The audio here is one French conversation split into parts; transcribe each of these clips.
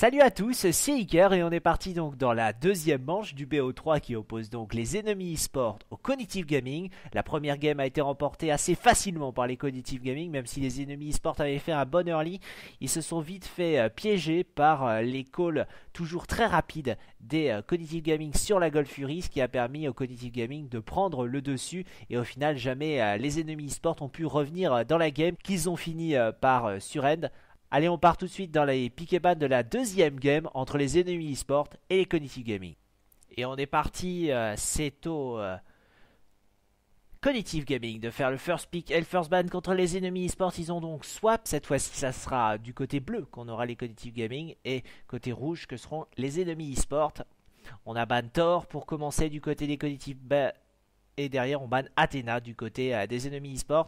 Salut à tous, c'est Iker et on est parti donc dans la deuxième manche du BO3 qui oppose donc les ennemis e-sport au Cognitive Gaming. La première game a été remportée assez facilement par les Cognitive Gaming, même si les ennemis e avaient fait un bon early, ils se sont vite fait euh, piéger par euh, les calls toujours très rapides des euh, Cognitive Gaming sur la Golf Fury, ce qui a permis aux Cognitive Gaming de prendre le dessus et au final jamais les ennemis e ont pu revenir dans la game qu'ils ont fini par surend Allez, on part tout de suite dans les pick et ban de la deuxième game entre les ennemis e-sport et les Cognitive Gaming. Et on est parti, euh, c'est au euh, Cognitive Gaming de faire le first pick et le first ban contre les ennemis e Ils ont donc swap. Cette fois-ci, ça sera du côté bleu qu'on aura les Cognitive Gaming et côté rouge que seront les ennemis e On a ban Thor pour commencer du côté des Cognitive et derrière on ban Athéna du côté euh, des ennemis e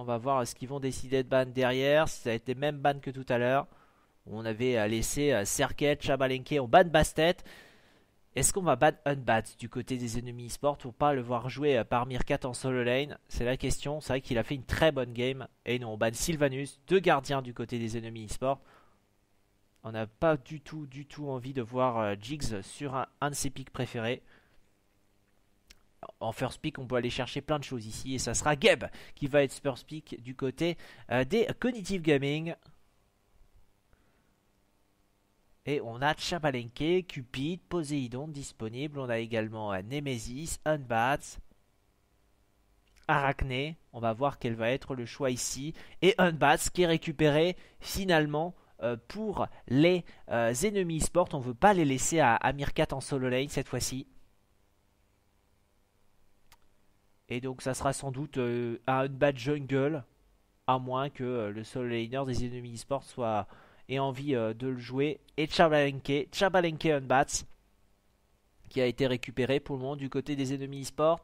On va voir ce qu'ils vont décider de ban derrière. Ça a été même ban que tout à l'heure. On avait euh, laissé euh, Serket, Chabalenke, on ban Bastet. Est-ce qu'on va ban Unbat du côté des ennemis e-sport ou pas le voir jouer euh, par Mirkat en solo lane C'est la question. C'est vrai qu'il a fait une très bonne game. Et non, on ban Sylvanus, deux gardiens du côté des ennemis e-sport. On n'a pas du tout, du tout envie de voir Jiggs sur un, un de ses pics préférés en first pick, on peut aller chercher plein de choses ici. Et ça sera Geb qui va être first pick du côté euh, des Cognitive Gaming. Et on a Chabalenke, Cupid, Poséidon disponible. On a également euh, Nemesis, Unbats, Arachné. On va voir quel va être le choix ici. Et Unbats qui est récupéré finalement euh, pour les ennemis sport. On ne veut pas les laisser à, à Mirkat en solo lane cette fois-ci. Et donc ça sera sans doute euh, un bad jungle, à moins que euh, le seul laner des ennemis esports soit ait envie euh, de le jouer. Et Chabalenke, Chabalenke Unbats, qui a été récupéré pour le moment du côté des ennemis sports.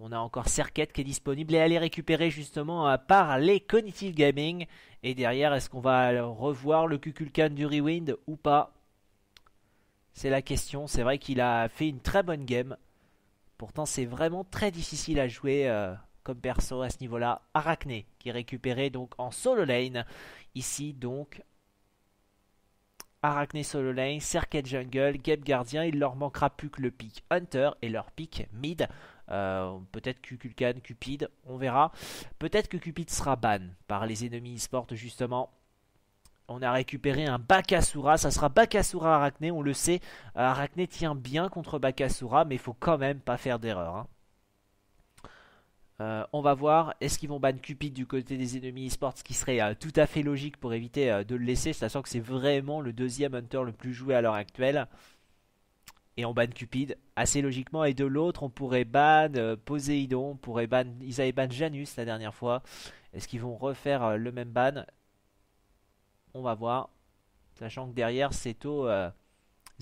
On a encore Serket qui est disponible et elle est récupérée justement par les Cognitive Gaming. Et derrière, est-ce qu'on va revoir le Kukulkan du Rewind ou pas C'est la question. C'est vrai qu'il a fait une très bonne game. Pourtant, c'est vraiment très difficile à jouer euh, comme perso à ce niveau-là. Arachné, qui est récupéré donc en solo lane. Ici, donc, Arachné solo lane, Circuit jungle, Gap gardien. Il leur manquera plus que le pick Hunter et leur pick mid. Euh, peut-être que Kulkan, Cupid, on verra. Peut-être que Cupid sera ban par les ennemis e-sport justement. On a récupéré un Bakasura. Ça sera Bakasura Arachné, on le sait. Arachné tient bien contre Bakasura, mais il faut quand même pas faire d'erreur. Hein. Euh, on va voir, est-ce qu'ils vont ban Cupid du côté des ennemis esports, ce qui serait euh, tout à fait logique pour éviter euh, de le laisser, sachant que c'est vraiment le deuxième Hunter le plus joué à l'heure actuelle. Et on ban Cupid, assez logiquement, et de l'autre, on pourrait ban Poseidon. on pourrait ban, ils avaient ban Janus la dernière fois. Est-ce qu'ils vont refaire le même ban on va voir. Sachant que derrière, c'est aux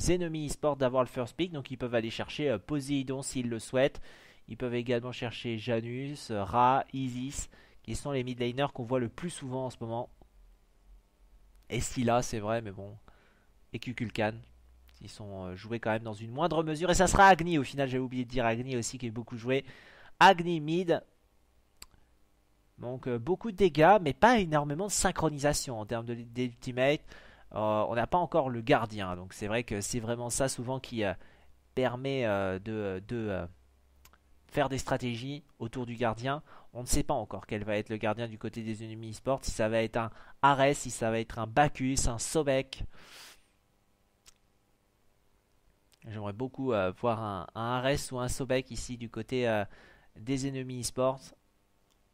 ennemis e d'avoir le first pick. Donc ils peuvent aller chercher euh, Poseidon s'ils le souhaitent. Ils peuvent également chercher Janus, Ra, Isis, qui sont les mid qu'on voit le plus souvent en ce moment. Et Scylla, c'est vrai, mais bon. Et Kukulkan. Ils sont euh, joués quand même dans une moindre mesure. Et ça sera Agni au final, j'ai oublié de dire Agni aussi qui est beaucoup joué. Agni mid, donc euh, beaucoup de dégâts, mais pas énormément de synchronisation en termes d'ultimate. Euh, on n'a pas encore le gardien, donc c'est vrai que c'est vraiment ça souvent qui euh, permet de, faire des stratégies autour du gardien. On ne sait pas encore quel va être le gardien du côté des ennemis e si ça va être un Ares, si ça va être un Bacchus, un Sobek. J'aimerais beaucoup voir un, Ares ou un Sobek ici du côté des ennemis e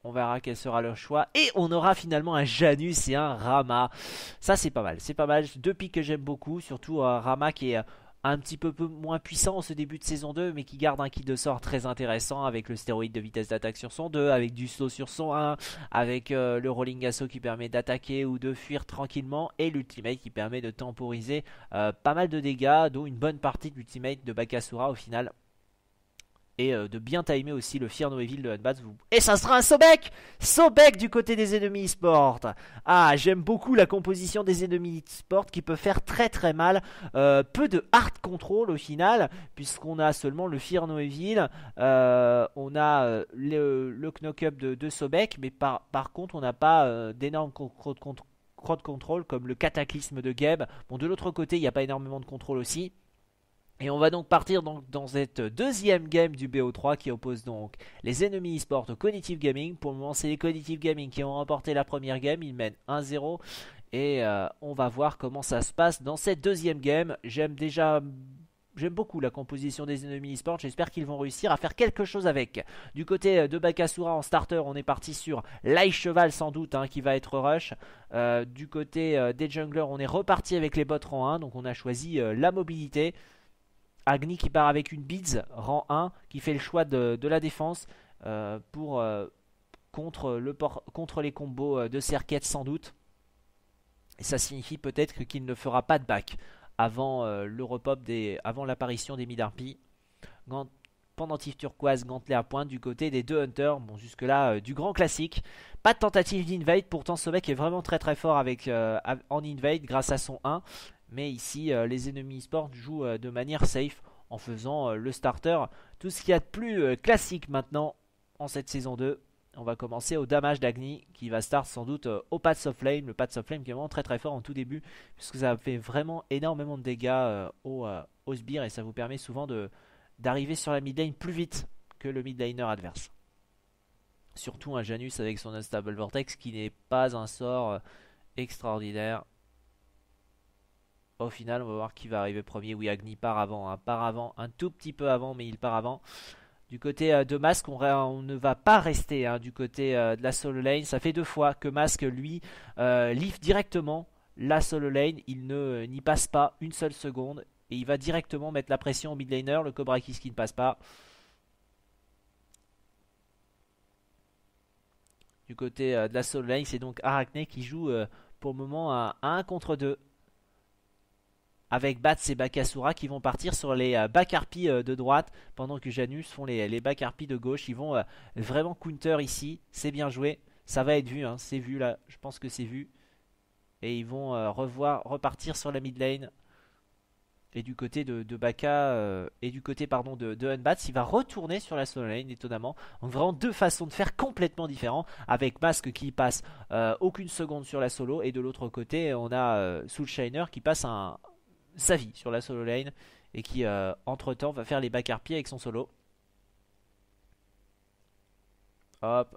on verra quel sera leur choix. Et on aura finalement un Janus et un Rama. Ça, c'est pas mal. C'est pas mal. Deux pics que j'aime beaucoup. Surtout un euh, Rama qui est euh, un petit peu, moins puissant en ce début de saison 2, mais qui garde un kit de sort très intéressant avec le stéroïde de vitesse d'attaque sur son 2, avec du saut sur son 1, avec euh, le rolling assaut qui permet d'attaquer ou de fuir tranquillement, et l'ultimate qui permet de temporiser pas mal de dégâts, dont une bonne partie de l'ultimate de Bakasura au final et euh, de bien timer aussi le Fear noéville de vous Et ça sera un Sobek Sobek du côté des ennemis e Ah, j'aime beaucoup la composition des ennemis e-sport qui peut faire très très mal. Euh, peu de hard control au final, puisqu'on a seulement le Fear noéville euh, on a le, knock-up de, Sobek, mais par, contre on n'a pas d'énorme d'énormes de contrôle comme le cataclysme de Geb. Bon, de l'autre côté, il n'y a pas énormément de contrôle aussi. Et on va donc partir dans cette deuxième game du BO3 qui oppose donc les ennemis e-sport au Cognitive Gaming. Pour le moment, c'est les Cognitive Gaming qui ont remporté la première game. Ils mènent 1-0. Et euh, on va voir comment ça se passe dans cette deuxième game. J'aime déjà J'aime beaucoup la composition des ennemis e-sport, j'espère qu'ils vont réussir à faire quelque chose avec. Du côté euh, de Bakasura en starter, on est parti sur l'Aïe Cheval sans doute, hein, qui va être rush. Euh, du côté des junglers, on est reparti avec les bots rang 1, donc on a choisi la mobilité. Agni qui part avec une Bids, rang 1, qui fait le choix de, la défense euh, pour, euh, contre, le contre, les combos euh, de Serket sans doute. Et ça signifie peut-être qu'il ne fera pas de back avant des, avant l'apparition des Midarpi. Pendentif turquoise, Gantler à pointe du côté des deux Hunters. Bon, jusque-là, du grand classique. Pas de tentative d'invade, pourtant ce mec est vraiment très très fort avec, en invade grâce à son 1 mais ici, euh, les ennemis e jouent euh, de manière safe en faisant euh, le starter. Tout ce qu'il y a de plus classique maintenant en cette saison 2. On va commencer au damage d'Agni qui va start sans doute au Path of Flame. Le Path of Flame qui est vraiment très très fort en tout début puisque ça fait vraiment énormément de dégâts au, au sbire et ça vous permet souvent d'arriver sur la mid lane plus vite que le mid laner adverse. Surtout un Janus avec son Unstable Vortex qui n'est pas un sort extraordinaire au final, on va voir qui va arriver premier. Oui, Agni part avant, hein. avant, un tout petit peu avant, mais il part avant. Du côté euh, de Masque, on, ne va pas rester hein, du côté euh, de la solo lane. Ça fait deux fois que Masque, lui, euh, lift directement la solo lane. Il ne euh, n'y passe pas une seule seconde. Et il va directement mettre la pression au mid laner. Le Cobra Kiss qui ne passe pas. Du côté de la solo lane, c'est donc Arachne qui joue pour le moment à, à 1 contre 2 avec Bats et Bakasura qui vont partir sur les euh, Bacarpi euh, de droite pendant que Janus font les, les Bacarpi de gauche. Ils vont euh, vraiment counter ici. C'est bien joué. Ça va être vu. Hein. C'est vu là. Je pense que c'est vu. Et ils vont revoir, repartir sur la mid lane. Et du côté de, de et du côté pardon de, de Unbats, il va retourner sur la solo lane étonnamment. Donc vraiment deux façons de faire complètement différentes avec Masque qui passe aucune seconde sur la solo et de l'autre côté on a Soulshiner qui passe un, sa vie sur la solo lane et qui euh, entre temps va faire les bacarpi avec son solo. Hop,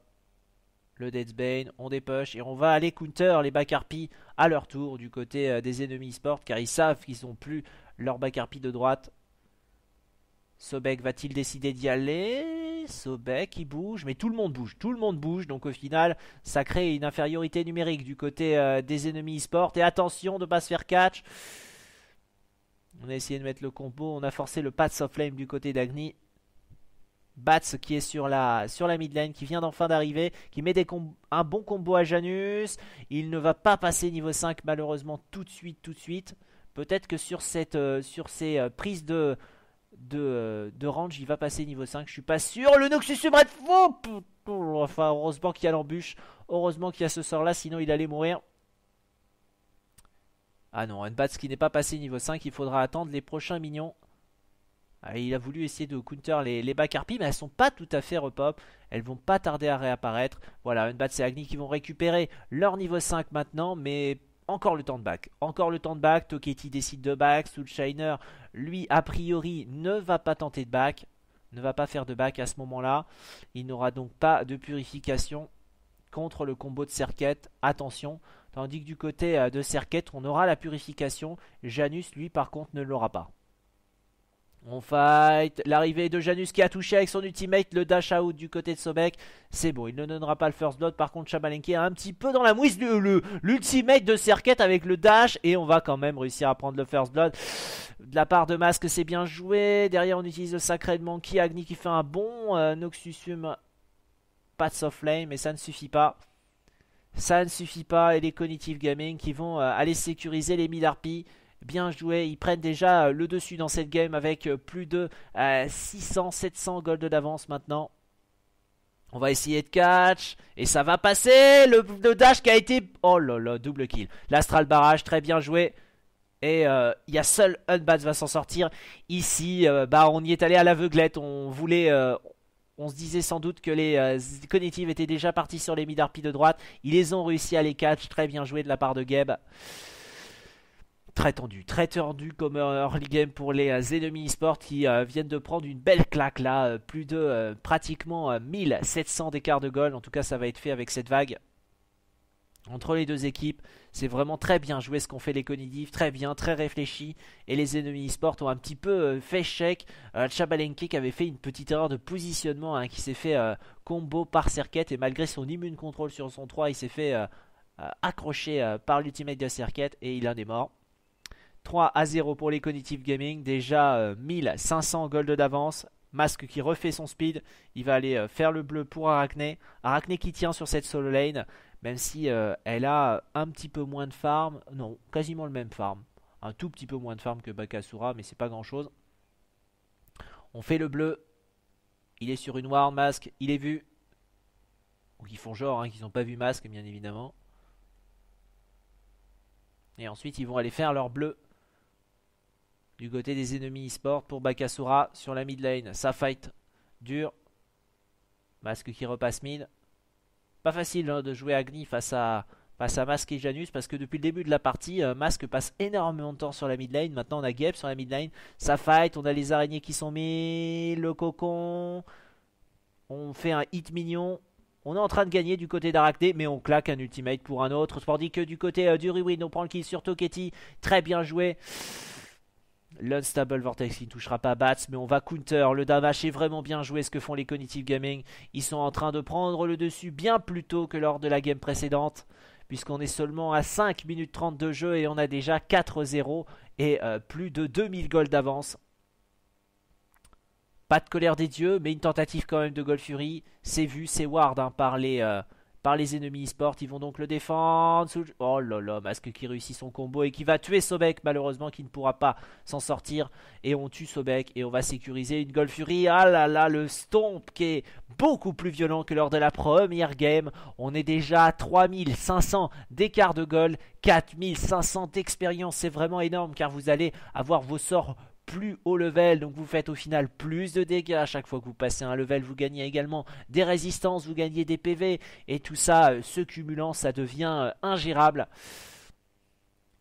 le Deathbane, on dépush et on va aller counter les Bacarpi à leur tour du côté euh, des ennemis sport car ils savent qu'ils n'ont plus leur Bacarpi de droite. Sobek va-t-il décider d'y aller Sobek il bouge, mais tout le monde bouge, tout le monde bouge, donc au final ça crée une infériorité numérique du côté euh, des ennemis sport et attention de ne pas se faire catch. On a essayé de mettre le combo. On a forcé le Path of Flame du côté d'Agni. Bats qui est sur la, sur la mid lane, qui vient d'enfin d'arriver, qui met un bon combo à Janus. Il ne va pas passer niveau 5 malheureusement tout de suite, tout de suite. Peut-être que sur, cette, euh, sur ces euh, prises de, euh, de, range, il va passer niveau 5. Je suis pas sûr. Le Noxus Subred fou Enfin, heureusement qu'il y a l'embûche. Heureusement qu'il y a ce sort là, sinon il allait mourir. Ah non, Unbats qui n'est pas passé niveau 5, il faudra attendre les prochains minions. Ah, il a voulu essayer de counter les, les mais elles sont pas tout à fait repop. Elles vont pas tarder à réapparaître. Voilà, Unbats et Agni qui vont récupérer leur niveau 5 maintenant, mais encore le temps de back. Encore le temps de back. Toketi décide de back. Soulshiner, lui, a priori, ne va pas tenter de back. Ne va pas faire de back à ce moment-là. Il n'aura donc pas de purification contre le combo de Serket. Attention, Tandis que du côté euh, de Serket, on aura la purification. Janus, lui, par contre, ne l'aura pas. On fight. L'arrivée de Janus qui a touché avec son ultimate. Le dash out du côté de Sobek. C'est bon, il ne donnera pas le first blood. Par contre, Chamalenke est un petit peu dans la mouise l'ultimate de Serket avec le dash. Et on va quand même réussir à prendre le first blood. De la part de Masque, c'est bien joué. Derrière, on utilise le sacré de Monkey. Agni qui fait un bon. Euh, noxusum Path of flame. Mais ça ne suffit pas ça ne suffit pas et les cognitive gaming qui vont euh, aller sécuriser les 1000 harpies bien joué. Ils prennent déjà euh, le dessus dans cette game avec euh, plus de 600-700 gold d'avance maintenant. On va essayer de catch. Et ça va passer. Le, dash qui a été... Oh là là, double kill. L'astral barrage, très bien joué. Et il y a seul Unbats va s'en sortir. Ici, bah, on y est allé à l'aveuglette. On voulait... On se disait sans doute que les connectives euh, cognitives étaient déjà partis sur les mid de droite. Ils les ont réussi à les catch. Très bien joué de la part de Geb. Très tendu, très tendu comme euh, early game pour les euh, ennemis sport qui viennent de prendre une belle claque là. plus de pratiquement 1700 d'écart de goal. En tout cas, ça va être fait avec cette vague entre les deux équipes. C'est vraiment très bien joué ce qu'ont fait les cognitives. très bien, très réfléchi. Et les ennemis e-sport ont un petit peu euh, fait chèque. Euh, qui avait fait une petite erreur de positionnement, hein, qui s'est fait euh, combo par circuit. Et malgré son immune contrôle sur son 3, il s'est fait euh, accrocher par l'ultimate de circuit et il en est mort. 3 à 0 pour les Cognitive Gaming, déjà 1500 gold d'avance, Masque qui refait son speed, il va aller faire le bleu pour Arachné. Arachné qui tient sur cette solo lane même si euh, elle a un petit peu moins de farm, non, quasiment le même farm, un tout petit peu moins de farm que Bakasura, mais c'est pas grand chose. On fait le bleu, il est sur une War Mask, il est vu, ou qui font genre, hein, qu'ils n'ont pas vu Masque, bien évidemment. Et ensuite, ils vont aller faire leur bleu du côté des ennemis e-sport pour Bakasura sur la mid lane. sa fight dur. Masque qui repasse mid pas facile hein, de jouer Agni face à, face à Masque et Janus parce que depuis le début de la partie, euh, Masque passe énormément de temps sur la mid lane. Maintenant, on a Gap sur la mid lane, ça fight, on a les araignées qui sont mis, le cocon. On fait un hit mignon. On est en train de gagner du côté d'Arachné, mais on claque un ultimate pour un autre. dit que du côté euh, du Ruin, on prend le kill sur Toketi. Très bien joué. L'Unstable Vortex qui ne touchera pas Bats, mais on va counter. Le damage est vraiment bien joué, ce que font les Cognitive Gaming. Ils sont en train de prendre le dessus bien plus tôt que lors de la game précédente, puisqu'on est seulement à 5 minutes 30 de jeu et on a déjà 4-0 et euh, plus de 2000 gold d'avance. Pas de colère des dieux, mais une tentative quand même de Gold Fury. C'est vu, c'est ward hein, par les, euh, par les ennemis e-sport. Ils vont donc le défendre. Oh là là, Masque qui réussit son combo et qui va tuer Sobek, malheureusement, qui ne pourra pas s'en sortir. Et on tue Sobek et on va sécuriser une Gold Fury. Ah là là, le stomp qui est beaucoup plus violent que lors de la première game. On est déjà à 3500 d'écart de gold, 4500 d'expérience. C'est vraiment énorme car vous allez avoir vos sorts plus haut level, donc vous faites au final plus de dégâts à chaque fois que vous passez un level, vous gagnez également des résistances, vous gagnez des PV, et tout ça ce euh, se cumulant, ça devient euh, ingérable.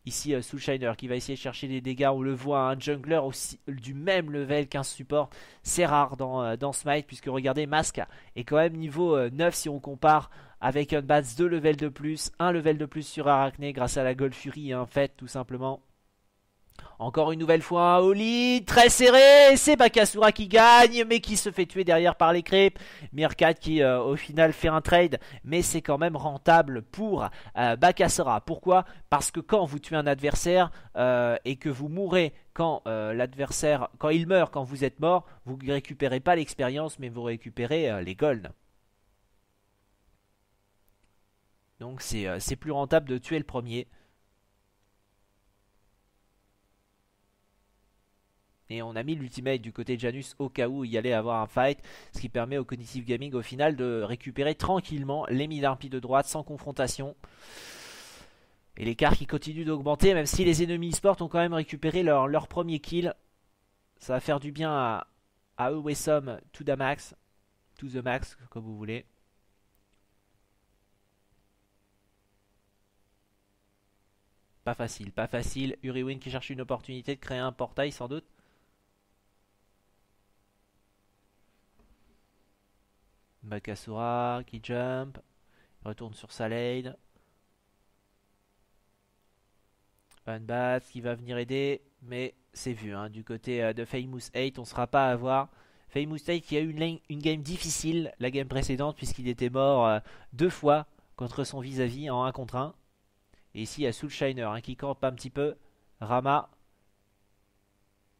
Ici, euh, Soulshiner qui va essayer de chercher des dégâts, on le voit, un jungler aussi, du même level qu'un support, c'est rare dans, Smite, puisque regardez, Mask est quand même niveau 9 si on compare avec Unbats, 2 levels de plus, un level de plus sur Arachné grâce à la Gold Fury, en hein, fait, tout simplement. Encore une nouvelle fois, Oli, très serré, c'est Bakasura qui gagne, mais qui se fait tuer derrière par les crêpes. Mirkat qui euh, au final fait un trade, mais c'est quand même rentable pour euh, Bakasura. Pourquoi Parce que quand vous tuez un adversaire euh, et que vous mourrez quand l'adversaire, quand il meurt, quand vous êtes mort, vous ne récupérez pas l'expérience, mais vous récupérez les golds. Donc c'est plus rentable de tuer le premier. Et on a mis l'ultimate du côté de Janus au cas où il y allait avoir un fight, ce qui permet au Cognitive Gaming au final de récupérer tranquillement les mid-arpi de droite sans confrontation. Et l'écart qui continue d'augmenter, même si les ennemis e-sport ont quand même récupéré leur, leur, premier kill. Ça va faire du bien à, à eux to the max, to the max, comme vous voulez. Pas facile, pas facile. Uriwin qui cherche une opportunité de créer un portail sans doute. Bakasura qui jump. retourne sur sa lane. Van Bats qui va venir aider. Mais c'est vu. Hein, du côté euh, de Famous 8, on ne sera pas à voir. Famous 8 qui a eu une, game difficile la game précédente puisqu'il était mort euh, deux fois contre son vis-à-vis en 1 contre 1. Et ici il y a Soulshiner hein, qui campe un petit peu. Rama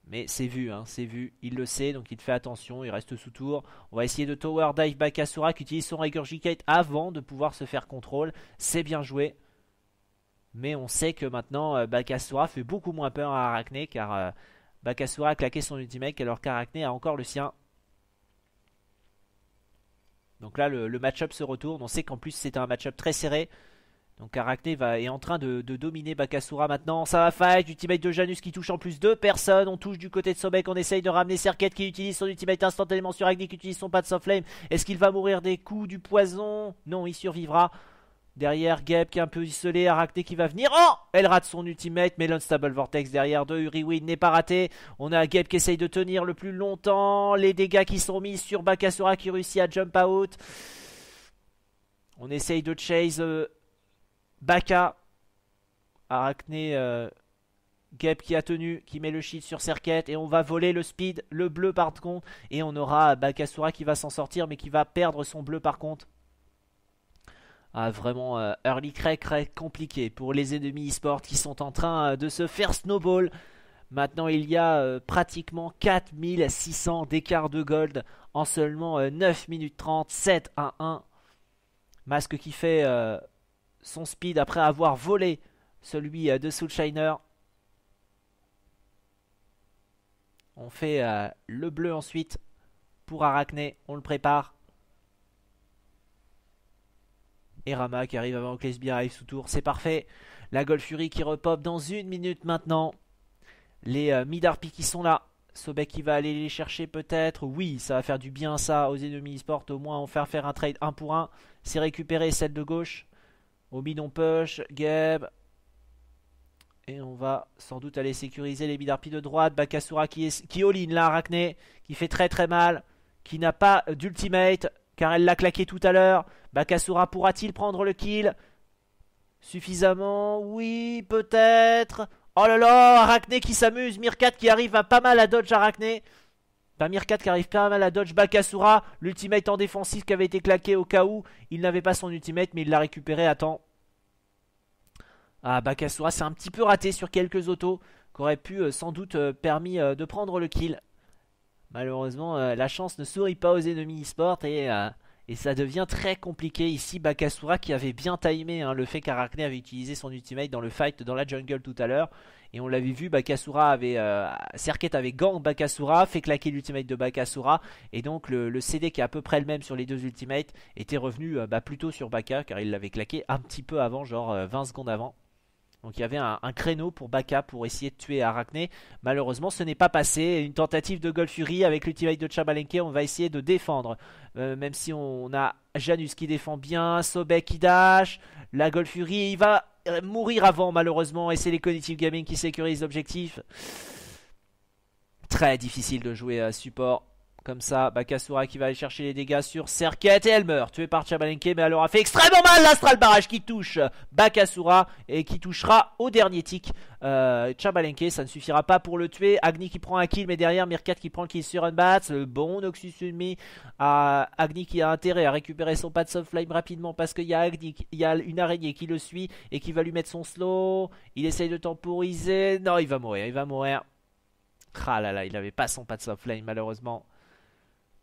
mais c'est vu, hein, c'est vu. Il le sait, donc il fait attention, il reste sous tour. On va essayer de Tower Dive Bakasura qui utilise son Regurgitate avant de pouvoir se faire contrôle. C'est bien joué. Mais on sait que maintenant, euh, Bakasura fait beaucoup moins peur à Arachné car euh, Bakasura a claqué son ultimate alors qu'Arachné a encore le sien. Donc là, le, le match-up se retourne. On sait qu'en plus, c'était un match-up très serré. Donc Arachné va, est en train de, dominer Bakasura maintenant. Ça va fight, ultimate de Janus qui touche en plus deux personnes. On touche du côté de Sobek, on essaye de ramener Serket qui utilise son ultimate instantanément sur Agni qui utilise son pas de Flame. Est-ce qu'il va mourir des coups du poison Non, il survivra. Derrière, Gep qui est un peu isolé, Arachné qui va venir. Oh Elle rate son ultimate, mais l'Unstable Vortex derrière de Uriwin n'est pas raté. On a Gep qui essaye de tenir le plus longtemps. Les dégâts qui sont mis sur Bakasura qui réussit à jump out. On essaye de chase euh, Baka, Arachné, euh, qui a tenu, qui met le shield sur Serket, et on va voler le speed, le bleu par contre, et on aura Bakasura qui va s'en sortir, mais qui va perdre son bleu par contre. Ah, vraiment euh, early crack, compliqué pour les ennemis e-sport qui sont en train euh, de se faire snowball. Maintenant, il y a euh, pratiquement 4600 d'écart de gold en seulement 9 minutes 30, 7 à 1. Masque qui fait son speed après avoir volé celui euh, de Soulshiner. On fait euh, le bleu ensuite pour Arachné. On le prépare. Et Rama qui arrive avant que les bi arrivent sous tour. C'est parfait. La Golfury qui repop dans une minute maintenant. Les euh, Midarpi qui sont là. Sobek qui va aller les chercher peut-être. Oui, ça va faire du bien ça aux ennemis e-sport. Au moins, on va faire faire un trade 1 pour 1. C'est récupérer celle de gauche au bidon push, Geb. Et on va sans doute aller sécuriser les bidarpies de droite. Bakasura qui, est, qui all-in là, Arachné, qui fait très très mal, qui n'a pas d'ultimate, car elle l'a claqué tout à l'heure. Bakasura pourra-t-il prendre le kill Suffisamment Oui, peut-être. Oh là là, Arachné qui s'amuse, Mirkat qui arrive pas mal à dodge Arachné. Pamir 4 qui arrive pas mal à dodge Bakasura. L'ultimate en défensif qui avait été claqué au cas où. Il n'avait pas son ultimate, mais il l'a récupéré à temps. Ah, Bakasura s'est un petit peu raté sur quelques autos qu'aurait pu euh, sans doute euh, permis euh, de prendre le kill. Malheureusement, la chance ne sourit pas aux ennemis e-sport et, et, ça devient très compliqué. Ici, Bakasura qui avait bien timé hein, le fait qu'Arachné avait utilisé son ultimate dans le fight dans la jungle tout à l'heure. Et on l'avait vu, Bakasura avait. Euh, Serket avait gang Bakasura, fait claquer l'ultimate de Bakasura. Et donc le, CD qui est à peu près le même sur les deux ultimates était revenu euh, bah, plutôt sur Baka car il l'avait claqué un petit peu avant, genre 20 euh, secondes avant. Donc il y avait un, créneau pour Baka pour essayer de tuer Arachné. Malheureusement, ce n'est pas passé. Une tentative de Gold Fury avec l'ultimate de Chabalenke. On va essayer de défendre. même si on, a Janus qui défend bien, Sobek qui dash, la Gold Fury. Il va euh, mourir avant malheureusement et c'est les Cognitive Gaming qui sécurisent l'objectif. Très difficile de jouer à support comme ça, Bakasura qui va aller chercher les dégâts sur Serket et elle meurt. Tuée par Chabalenke, mais elle aura fait extrêmement mal l'Astral Barrage qui touche Bakasura et qui touchera au dernier tick euh, Chabalenke. Ça ne suffira pas pour le tuer. Agni qui prend un kill, mais derrière Mirkat qui prend le kill sur bat Le bon Noxus à Agni qui a intérêt à récupérer son Pads of Flame rapidement parce qu'il y a il y a une araignée qui le suit et qui va lui mettre son slow. Il essaye de temporiser. Non, il va mourir, il va mourir. Ah là là, il n'avait pas son Pads of Flame malheureusement.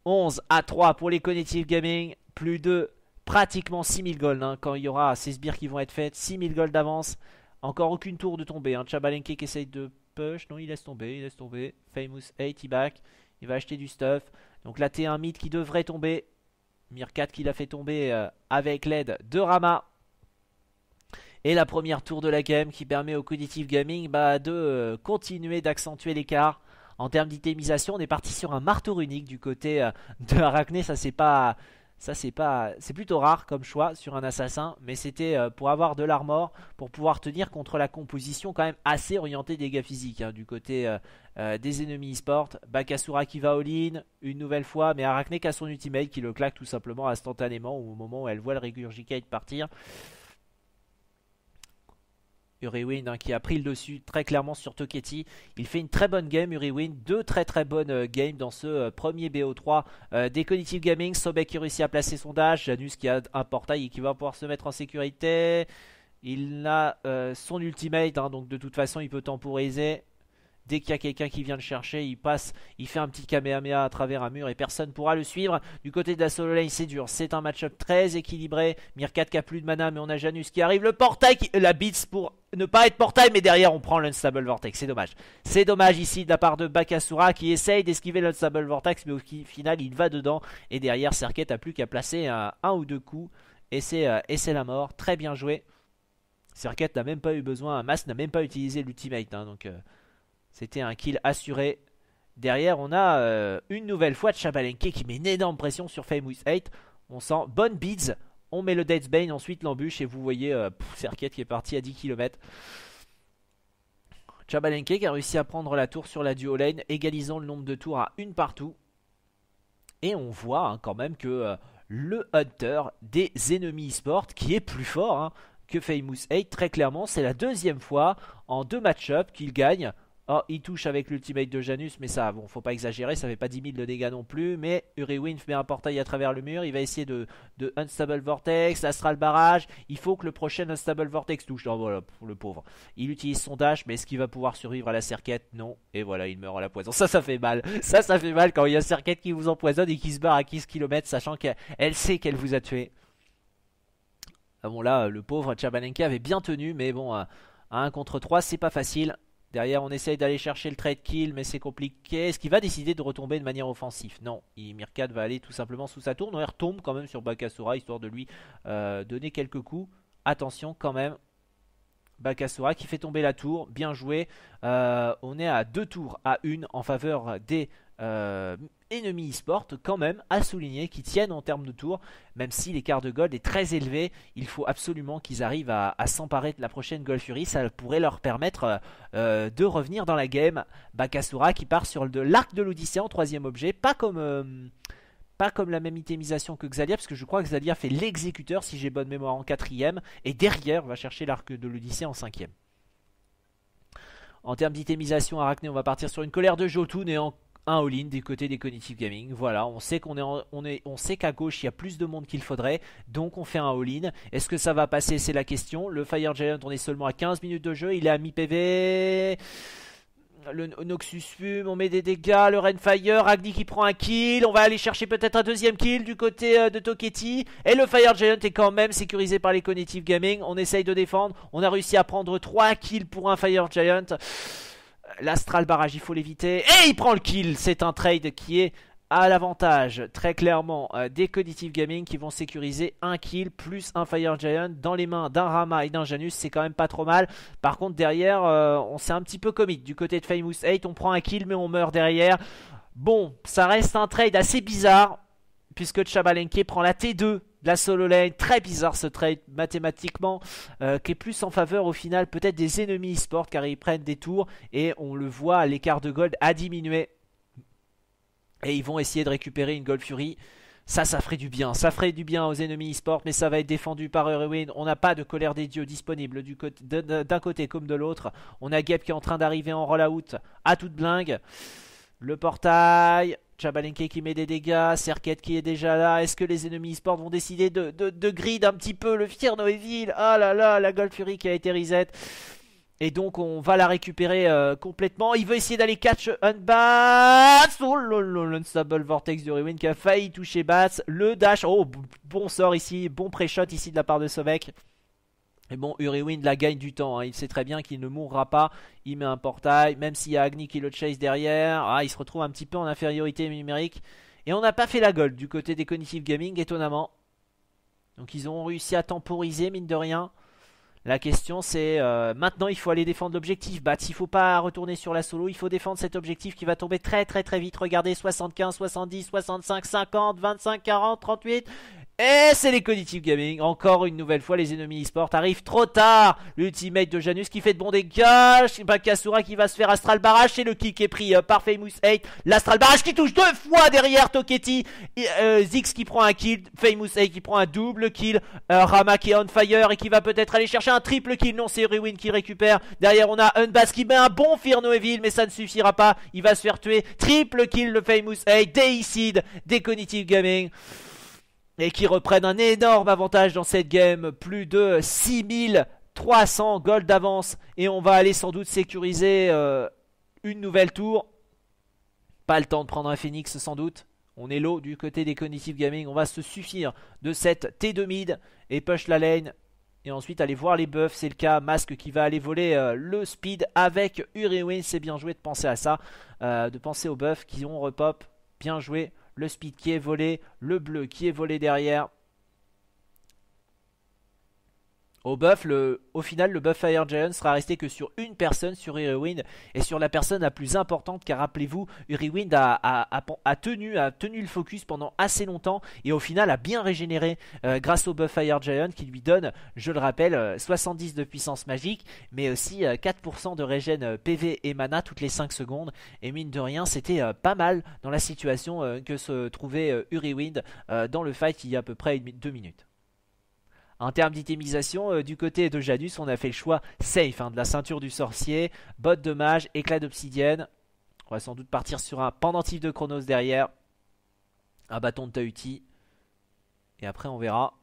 11 à 3 pour les Cognitive Gaming. Plus de pratiquement 6000 golds hein. quand il y aura ces sbires qui vont être faites. 6000 gold d'avance. Encore aucune tour de tomber. Hein. Chabalenke qui essaye de push. Non, il laisse tomber. Il laisse tomber. Famous 80 back. Il va acheter du stuff. Donc la T1 mid qui devrait tomber. Mir4 qui l'a fait tomber euh, avec l'aide de Rama. Et la première tour de la game qui permet au Cognitive Gaming bah, de euh, continuer d'accentuer l'écart. En termes d'itémisation, on est parti sur un marteau unique du côté euh, de Arachné. Ça, c'est pas. Ça, c'est pas. C'est plutôt rare comme choix sur un assassin, mais c'était euh, pour avoir de l'armor, pour pouvoir tenir contre la composition quand même assez orientée dégâts physiques hein, du côté euh, des ennemis e-sport. Bakasura qui va all-in, une nouvelle fois, mais Arachne qui a son ultimate qui le claque tout simplement instantanément au moment où elle voit le Regurgicate partir. Uriwin hein, qui a pris le dessus très clairement sur Toketi, Il fait une très bonne game, Uriwin. Deux très très bonnes euh, games dans ce euh, premier BO3 euh, des Cognitive Gaming. Sobek qui réussit à placer son dash. Janus qui a un portail et qui va pouvoir se mettre en sécurité. Il a son ultimate, hein, donc de toute façon il peut temporiser. Dès qu'il y a quelqu'un qui vient le chercher, il passe, il fait un petit kamehameha à travers un mur et personne pourra le suivre. Du côté de la solo lane, c'est dur. C'est un match-up très équilibré. Mirkat qui a plus de mana, mais on a Janus qui arrive. Le portail, la Beats pour ne pas être portail, mais derrière on prend l'Unstable Vortex. C'est dommage. C'est dommage ici de la part de Bakasura qui essaye d'esquiver l'Unstable Vortex, mais au final il va dedans. Et derrière, Serket a plus qu'à placer un, ou deux coups. Euh, et c'est la mort. Très bien joué. Serket n'a même pas eu besoin. Mas n'a même pas utilisé l'ultimate. Hein, donc. Euh, c'était un kill assuré. Derrière, on a euh, une nouvelle fois Chabalenke qui met une énorme pression sur Famous 8. On sent bonne bids. On met le Bane, ensuite l'embûche et vous voyez euh, Serket qui est parti à 10 km. Chabalenke qui a réussi à prendre la tour sur la duo lane, égalisant le nombre de tours à une partout. Et on voit hein, quand même que euh, le Hunter des ennemis e qui est plus fort hein, que Famous 8, très clairement. C'est la deuxième fois en deux match-up qu'il gagne Oh, il touche avec l'ultimate de Janus, mais ça, bon, faut pas exagérer, ça fait pas 10 000 de dégâts non plus. Mais Winf met un portail à travers le mur, il va essayer de, de Unstable Vortex, Astral Barrage. Il faut que le prochain Unstable Vortex touche. Non, voilà, pour le pauvre. Il utilise son dash, mais est-ce qu'il va pouvoir survivre à la serquette Non. Et voilà, il meurt à la poison. Ça, ça fait mal. Ça, ça fait mal quand il y a serquette qui vous empoisonne et qui se barre à 15 km, sachant qu'elle sait qu'elle vous a tué. Ah bon, là, le pauvre Chabalenka avait bien tenu, mais bon, 1 contre 3, c'est pas facile. Derrière, on essaye d'aller chercher le trade kill, mais c'est compliqué. Est-ce qu'il va décider de retomber de manière offensive Non, il, va aller tout simplement sous sa tour. Il retombe quand même sur Bakasura, histoire de lui euh, donner quelques coups. Attention quand même, Bakasura qui fait tomber la tour, bien joué. Euh, on est à deux tours à une en faveur des euh, Enemy Esport quand même à souligner qu'ils tiennent en termes de tour, même si l'écart de gold est très élevé, il faut absolument qu'ils arrivent à, s'emparer de la prochaine Gold Fury, ça pourrait leur permettre euh, euh, de revenir dans la game. Bakasura qui part sur l'arc de l'Odyssée en troisième objet, pas comme... Euh, la même itemisation que Xalia, parce que je crois que Xalia fait l'exécuteur, si j'ai bonne mémoire, en quatrième, et derrière va chercher l'arc de l'Odyssée en cinquième. En termes d'itemisation, Arachné, on va partir sur une colère de Jotun et en un all-in du côté des Cognitive Gaming. Voilà, on sait qu'on est, on est, on sait qu'à gauche il y a plus de monde qu'il faudrait, donc on fait un all-in. Est-ce que ça va passer C'est la question. Le Fire Giant, on est seulement à 15 minutes de jeu, il est à mi PV. Le Noxus fume, on met des dégâts, le Fire Agni qui prend un kill, on va aller chercher peut-être un deuxième kill du côté euh, de Toketti, et le Fire Giant est quand même sécurisé par les Cognitive Gaming, on essaye de défendre, on a réussi à prendre 3 kills pour un Fire Giant l'astral barrage, il faut l'éviter. Et il prend le kill. C'est un trade qui est à l'avantage, très clairement, euh, des Cognitive Gaming qui vont sécuriser un kill plus un Fire Giant dans les mains d'un Rama et d'un Janus. C'est quand même pas trop mal. Par contre, derrière, euh, on s'est un petit peu comique. Du côté de Famous 8, on prend un kill mais on meurt derrière. Bon, ça reste un trade assez bizarre puisque Chabalenke prend la T2 la solo lane, très bizarre ce trade mathématiquement, euh, qui est plus en faveur au final peut-être des ennemis e-sport car ils prennent des tours et on le voit, l'écart de gold a diminué et ils vont essayer de récupérer une Gold Fury. Ça, ça ferait du bien. Ça ferait du bien aux ennemis e-sport, mais ça va être défendu par Erwin. On n'a pas de colère des dieux disponible d'un côté, comme de l'autre. On a Gep qui est en train d'arriver en roll-out à toute blingue. Le portail, Chabalenke qui met des dégâts, Serket qui est déjà là. Est-ce que les ennemis e-sport vont décider de, de, de, grid un petit peu le fier Noéville Ah là là, la Gold Fury qui a été reset. Et donc on va la récupérer euh, complètement. Il veut essayer d'aller catch Unbats. Oh l'unstable vortex de Rewind qui a failli toucher Bats. Le dash. Oh bon sort ici, bon pré-shot ici de la part de mec. Et bon, Uriwind la gagne du temps, hein. il sait très bien qu'il ne mourra pas, il met un portail, même s'il y a Agni qui le chase derrière, ah, il se retrouve un petit peu en infériorité numérique. Et on n'a pas fait la gold du côté des Cognitive Gaming, étonnamment. Donc ils ont réussi à temporiser, mine de rien. La question c'est, euh, maintenant il faut aller défendre l'objectif, Bah il faut pas retourner sur la solo, il faut défendre cet objectif qui va tomber très très très vite. Regardez, 75, 70, 65, 50, 25, 40, 38, et c'est les Cognitive Gaming, encore une nouvelle fois les ennemis e-sport arrivent trop tard L'ultimate de Janus qui fait de bons dégâts, Bakasura qui va se faire Astral Barrage et le kick est pris euh, par Famous 8 L'Astral Barrage qui touche deux fois derrière Toketti, euh, Zix qui prend un kill, Famous 8 qui prend un double kill, euh, Rama qui est on fire et qui va peut-être aller chercher un triple kill, non c'est Ruin qui récupère Derrière on a Unbass qui met un bon Firno Noéville mais ça ne suffira pas, il va se faire tuer, triple kill le Famous 8, Deicide des Cognitive Gaming et qui reprennent un énorme avantage dans cette game, plus de 6300 gold d'avance et on va aller sans doute sécuriser euh, une nouvelle tour. Pas le temps de prendre un phoenix sans doute. On est low du côté des Cognitive Gaming. On va se suffire de cette T2 mid et push la lane. Et ensuite aller voir les buffs. C'est le cas. Masque qui va aller voler euh, le speed avec Uriwin. C'est bien joué de penser à ça. Euh, de penser aux buffs qui ont repop. Bien joué le speed qui est volé, le bleu qui est volé derrière. Au buff, au final, le buff Fire Giant sera resté que sur une personne, sur Uriwind, et sur la personne la plus importante, car rappelez-vous, Uriwind a, a, tenu, le focus pendant assez longtemps, et au final a bien régénéré euh, grâce au buff Fire Giant qui lui donne, je le rappelle, 70 euh, de puissance magique, mais aussi 4% euh, de régène PV et mana toutes les 5 secondes, et mine de rien, c'était pas mal dans la situation que se trouvait Uriwind dans le fight il y a à peu près 2 minutes. En termes d'itemisation, euh, du côté de Janus, on a fait le choix safe hein, de la ceinture du sorcier, botte de mage, éclat d'obsidienne. On va sans doute partir sur un pendentif de Chronos derrière, un bâton de Tahuti. Et après, on verra.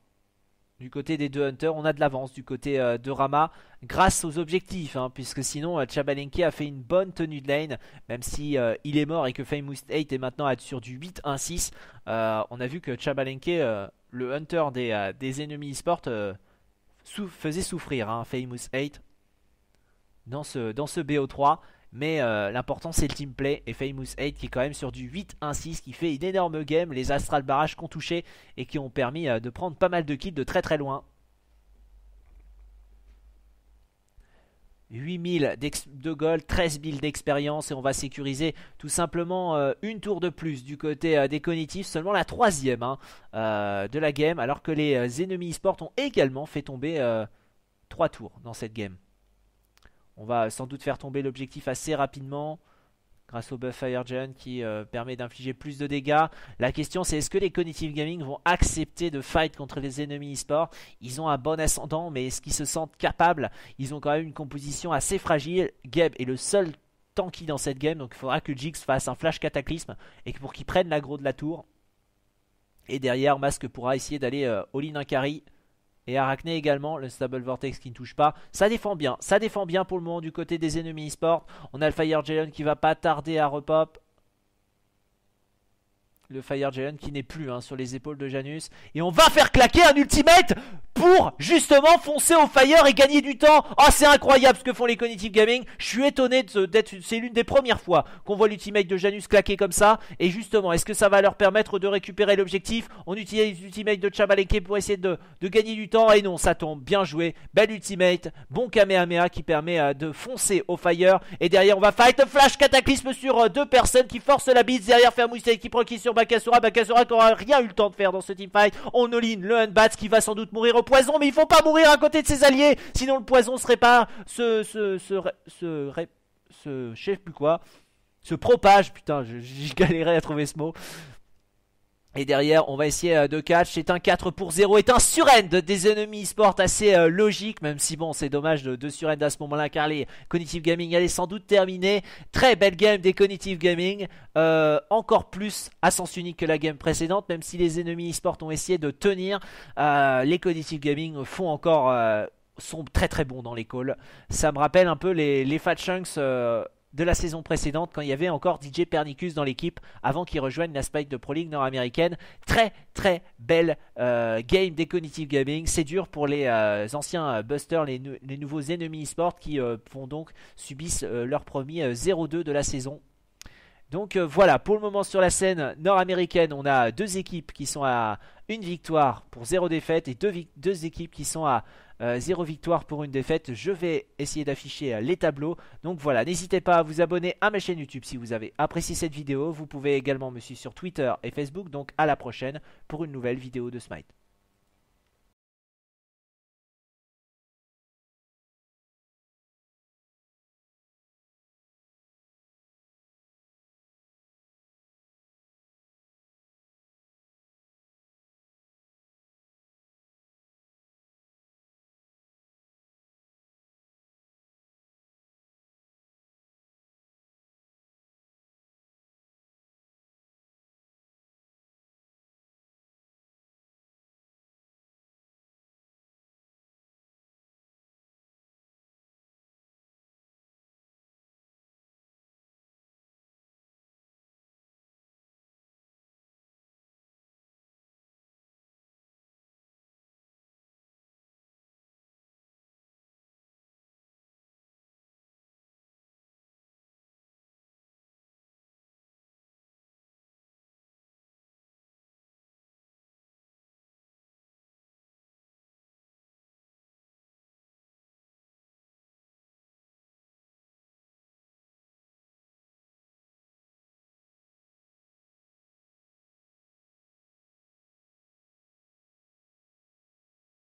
Du côté des deux Hunters, on a de l'avance du côté euh, de Rama grâce aux objectifs, hein, puisque sinon euh, Chabalenke a fait une bonne tenue de lane, même si il est mort et que Famous 8 est maintenant sur du 8-1-6. on a vu que Chabalenke le hunter des, euh, ennemis e-sport euh, faisait souffrir un hein, Famous 8 dans ce, dans ce BO3. Mais euh, l'important c'est le team play et Famous 8 qui est quand même sur du 8-1-6 qui fait une énorme game. Les Astral Barrage qu'on ont touché et qui ont permis de prendre pas mal de kills de très très loin. 8000 de gold, 13000 d'expérience et on va sécuriser tout simplement euh, une tour de plus du côté euh, des cognitifs, seulement la troisième hein, euh, de la game, alors que les ennemis e-sport ont également fait tomber trois tours dans cette game. On va sans doute faire tomber l'objectif assez rapidement grâce au buff Fire Giant qui euh, permet d'infliger plus de dégâts. La question c'est est-ce que les Cognitive Gaming vont accepter de fight contre les ennemis e-sport Ils ont un bon ascendant, mais est-ce qu'ils se sentent capables Ils ont quand même une composition assez fragile. Geb est le seul tanki dans cette game, donc il faudra que Jiggs fasse un flash cataclysme et pour qu'il prenne l'aggro de la tour. Et derrière, Masque pourra essayer d'aller euh, all-in un carry. Et Arachné également, le Stable Vortex qui ne touche pas. Ça défend bien, ça défend bien pour le moment du côté des ennemis e-sport. On a le Fire Jalen qui va pas tarder à repop le Fire Giant qui n'est plus hein, sur les épaules de Janus. Et on va faire claquer un ultimate pour justement foncer au Fire et gagner du temps. Oh, c'est incroyable ce que font les Cognitive Gaming. Je suis étonné d'être. C'est l'une des premières fois qu'on voit l'ultimate de Janus claquer comme ça. Et justement, est-ce que ça va leur permettre de récupérer l'objectif On utilise l'ultimate de Chavaleke pour essayer de, gagner du temps. Et non, ça tombe. Bien joué. Belle ultimate. Bon Kamehameha qui permet euh, de foncer au Fire. Et derrière, on va fight Flash Cataclysme sur euh, deux personnes qui forcent la bite Derrière, et qui prend qui sur Bakasura, Bakasura qui aura rien eu le temps de faire dans ce teamfight. On all le Unbats qui va sans doute mourir au poison, mais il faut pas mourir à côté de ses alliés, sinon le poison se répare, se, se, se, se, se, je sais plus quoi, se propage, putain, J'ai galéré à trouver ce mot. Et derrière, on va essayer euh, de catch. C'est un 4 pour 0. C'est un surend des ennemis sport assez euh, logique. Même si bon, c'est dommage de, de surend à ce moment-là car les Cognitive Gaming allait sans doute terminer. Très belle game des Cognitive Gaming. Euh, encore plus à sens unique que la game précédente. Même si les ennemis sport ont essayé de tenir, les Cognitive Gaming font encore sont très très bons dans l'école. Ça me rappelle un peu les, les Fat Chunks de la saison précédente quand il y avait encore DJ Pernicus dans l'équipe avant qu'il rejoigne la Spike de Pro League nord-américaine. Très très belle euh, game des Cognitive Gaming. C'est dur pour les euh, anciens euh, busters, les, nouveaux ennemis esports qui vont donc subissent leur premier 0-2 de la saison. Donc voilà, pour le moment sur la scène nord-américaine, on a deux équipes qui sont à une victoire pour zéro défaite et deux, équipes qui sont à euh, zéro 0 victoire pour une défaite. Je vais essayer d'afficher euh, les tableaux. Donc voilà, n'hésitez pas à vous abonner à ma chaîne YouTube si vous avez apprécié cette vidéo. Vous pouvez également me suivre sur Twitter et Facebook. Donc à la prochaine pour une nouvelle vidéo de Smite.